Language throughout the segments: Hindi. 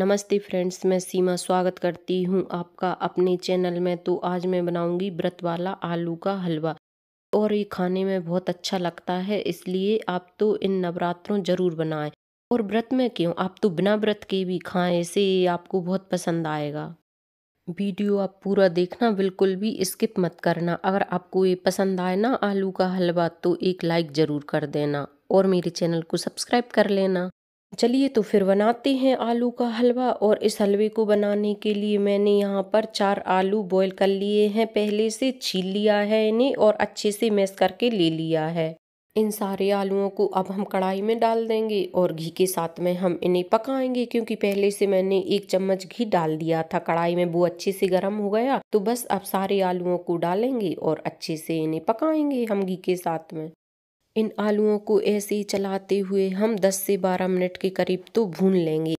नमस्ते फ्रेंड्स मैं सीमा स्वागत करती हूँ आपका अपने चैनल में तो आज मैं बनाऊँगी व्रत वाला आलू का हलवा और ये खाने में बहुत अच्छा लगता है इसलिए आप तो इन नवरात्रों ज़रूर बनाएं और व्रत में क्यों आप तो बिना व्रत के भी खाएं इसे आपको बहुत पसंद आएगा वीडियो आप पूरा देखना बिल्कुल भी स्किप मत करना अगर आपको ये पसंद आए ना आलू का हलवा तो एक लाइक ज़रूर कर देना और मेरे चैनल को सब्सक्राइब कर लेना चलिए तो फिर बनाते हैं आलू का हलवा और इस हलवे को बनाने के लिए मैंने यहाँ पर चार आलू बॉईल कर लिए हैं पहले से छील लिया है इन्हें और अच्छे से मैश करके ले लिया है इन सारे आलुओं को अब हम कढ़ाई में डाल देंगे और घी के साथ में हम इन्हें पकाएंगे क्योंकि पहले से मैंने एक चम्मच घी डाल दिया था कढ़ाई में वो अच्छे से गर्म हो गया तो बस अब सारे आलुओं को डालेंगे और अच्छे से इन्हें पकाएंगे हम घी के साथ में इन आलूओं को ऐसे ही चलाते हुए हम दस से बारह मिनट के करीब तो भून लेंगे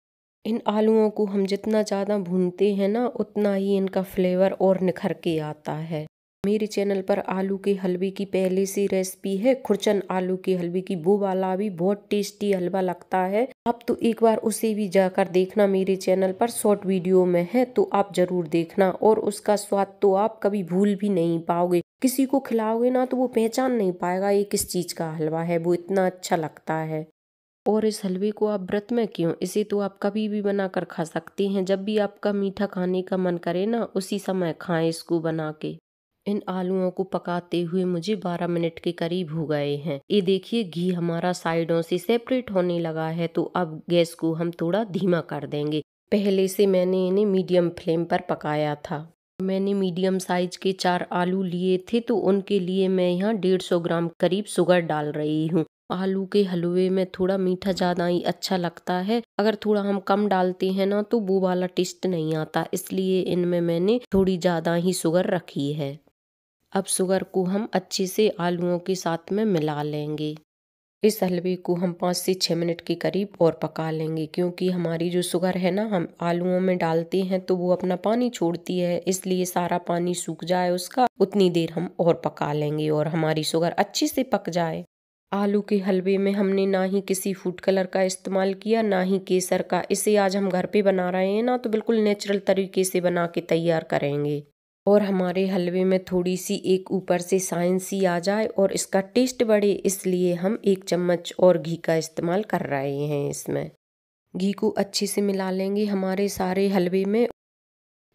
इन आलूओं को हम जितना ज़्यादा भूनते हैं ना उतना ही इनका फ्लेवर और निखर के आता है मेरे चैनल पर आलू के हलवे की पहले सी रेसिपी है खुरचन आलू के हलवे की वो वाला भी बहुत टेस्टी हलवा लगता है आप तो एक बार उसे भी जाकर देखना मेरे चैनल पर शॉर्ट वीडियो में है तो आप जरूर देखना और उसका स्वाद तो आप कभी भूल भी नहीं पाओगे किसी को खिलाओगे ना तो वो पहचान नहीं पाएगा ये किस चीज़ का हलवा है वो इतना अच्छा लगता है और इस हलवे को आप व्रत में क्यों इसे तो आप कभी भी बना कर खा सकते हैं जब भी आपका मीठा खाने का मन करे ना उसी समय खाएं इसको बना के इन आलूओं को पकाते हुए मुझे 12 मिनट के करीब हो गए हैं ये देखिए घी हमारा साइडों से सेपरेट होने लगा है तो अब गैस को हम थोड़ा धीमा कर देंगे पहले से मैंने इन्हें मीडियम फ्लेम पर पकाया था मैंने मीडियम साइज के चार आलू लिए थे तो उनके लिए मैं यहाँ डेढ़ सौ ग्राम करीब शुगर डाल रही हूँ आलू के हलवे में थोड़ा मीठा ज़्यादा ही अच्छा लगता है अगर थोड़ा हम कम डालते हैं ना तो वो वाला टेस्ट नहीं आता इसलिए इनमें मैंने थोड़ी ज़्यादा ही शुगर रखी है अब शुगर को हम अच्छे से आलूओं के साथ में मिला लेंगे इस हलवे को हम पाँच से छः मिनट के करीब और पका लेंगे क्योंकि हमारी जो शुगर है ना हम आलूओं में डालते हैं तो वो अपना पानी छोड़ती है इसलिए सारा पानी सूख जाए उसका उतनी देर हम और पका लेंगे और हमारी शुगर अच्छे से पक जाए आलू के हलवे में हमने ना ही किसी फूड कलर का इस्तेमाल किया ना ही केसर का इसे आज हम घर पे बना रहे हैं ना तो बिल्कुल नेचुरल तरीके से बना के तैयार करेंगे और हमारे हलवे में थोड़ी सी एक ऊपर से साइंसी आ जाए और इसका टेस्ट बढ़े इसलिए हम एक चम्मच और घी का इस्तेमाल कर रहे हैं इसमें घी को अच्छे से मिला लेंगे हमारे सारे हलवे में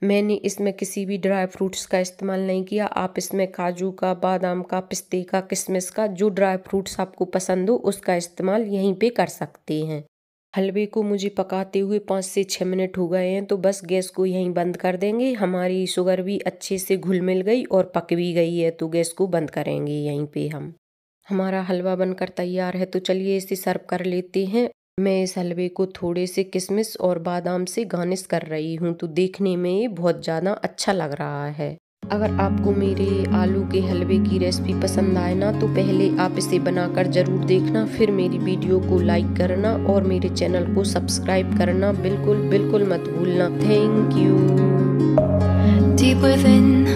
मैंने इसमें किसी भी ड्राई फ्रूट्स का इस्तेमाल नहीं किया आप इसमें काजू का बादाम का पिस्ते का किशमिश का जो ड्राई फ्रूट्स आपको पसंद हो उसका इस्तेमाल यहीं पे कर सकते हैं हलवे को मुझे पकाते हुए पाँच से छः मिनट हो गए हैं तो बस गैस को यहीं बंद कर देंगे हमारी शुगर भी अच्छे से घुल मिल गई और पक भी गई है तो गैस को बंद करेंगे यहीं पे हम हमारा हलवा बनकर तैयार है तो चलिए इसे सर्व कर लेते हैं मैं इस हलवे को थोड़े से किशमिश और बादाम से गार्निश कर रही हूँ तो देखने में ये बहुत ज़्यादा अच्छा लग रहा है अगर आपको मेरे आलू के हलवे की रेसिपी पसंद आए ना तो पहले आप इसे बनाकर ज़रूर देखना फिर मेरी वीडियो को लाइक करना और मेरे चैनल को सब्सक्राइब करना बिल्कुल बिल्कुल मत भूलना थैंक यू